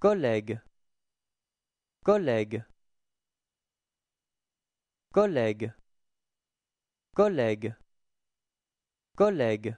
collègue collègue collègue collègue collègue